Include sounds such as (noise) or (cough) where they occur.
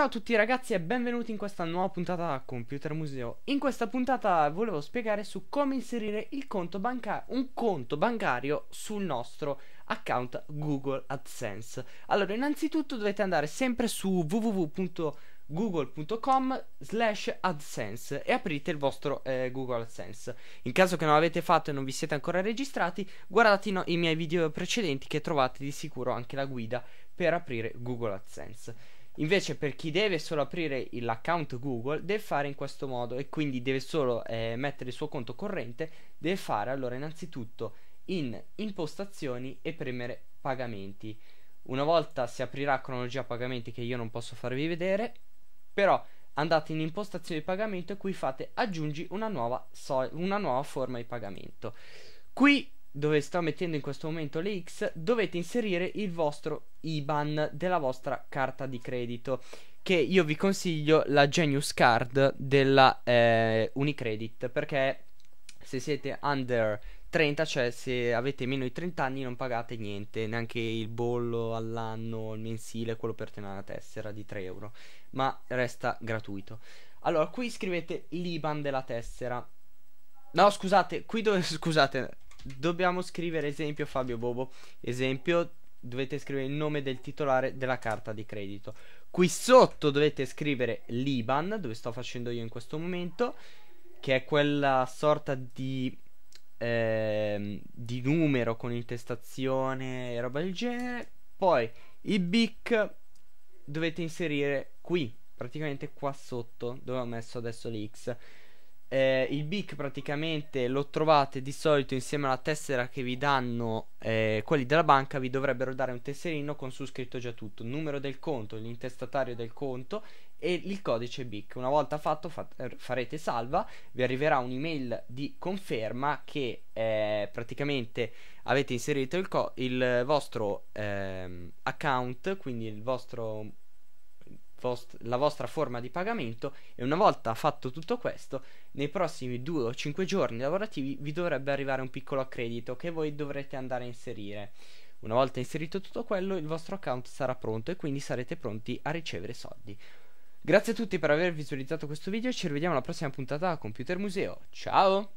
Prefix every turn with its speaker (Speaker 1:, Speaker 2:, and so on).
Speaker 1: Ciao a tutti ragazzi e benvenuti in questa nuova puntata a Computer Museo. In questa puntata volevo spiegare su come inserire conto un conto bancario sul nostro account Google AdSense. Allora, innanzitutto dovete andare sempre su www.google.com slash AdSense e aprite il vostro eh, Google AdSense. In caso che non l'avete fatto e non vi siete ancora registrati, guardate no, i miei video precedenti che trovate di sicuro anche la guida per aprire Google AdSense. Invece per chi deve solo aprire l'account Google deve fare in questo modo e quindi deve solo eh, mettere il suo conto corrente, deve fare allora innanzitutto in impostazioni e premere pagamenti. Una volta si aprirà cronologia pagamenti che io non posso farvi vedere, però andate in impostazioni di pagamento e qui fate aggiungi una nuova, so una nuova forma di pagamento. Qui dove sto mettendo in questo momento le X, dovete inserire il vostro IBAN della vostra carta di credito, che io vi consiglio la Genius Card della eh, Unicredit, perché se siete under 30, cioè se avete meno di 30 anni non pagate niente, neanche il bollo all'anno, il mensile, quello per tenere la tessera di 3 euro, ma resta gratuito. Allora, qui scrivete l'IBAN della tessera. No, scusate, qui dove... (laughs) scusate, dobbiamo scrivere esempio Fabio Bobo esempio dovete scrivere il nome del titolare della carta di credito qui sotto dovete scrivere l'IBAN dove sto facendo io in questo momento che è quella sorta di eh, di numero con intestazione e roba del genere poi i BIC dovete inserire qui praticamente qua sotto dove ho messo adesso l'X eh, il BIC praticamente lo trovate di solito insieme alla tessera che vi danno eh, quelli della banca, vi dovrebbero dare un tesserino con su scritto già tutto, numero del conto, l'intestatario del conto e il codice BIC. Una volta fatto fa er, farete salva, vi arriverà un'email di conferma che eh, praticamente avete inserito il, il vostro ehm, account, quindi il vostro vost- la vostra forma di pagamento e una volta fatto tutto questo, nei prossimi 2 o 5 giorni lavorativi vi dovrebbe arrivare un piccolo accredito che voi dovrete andare a inserire. Una volta inserito tutto quello, il vostro account sarà pronto e quindi sarete pronti a ricevere soldi. Grazie a tutti per aver visualizzato questo video ci rivediamo alla prossima puntata a Computer Museo. Ciao!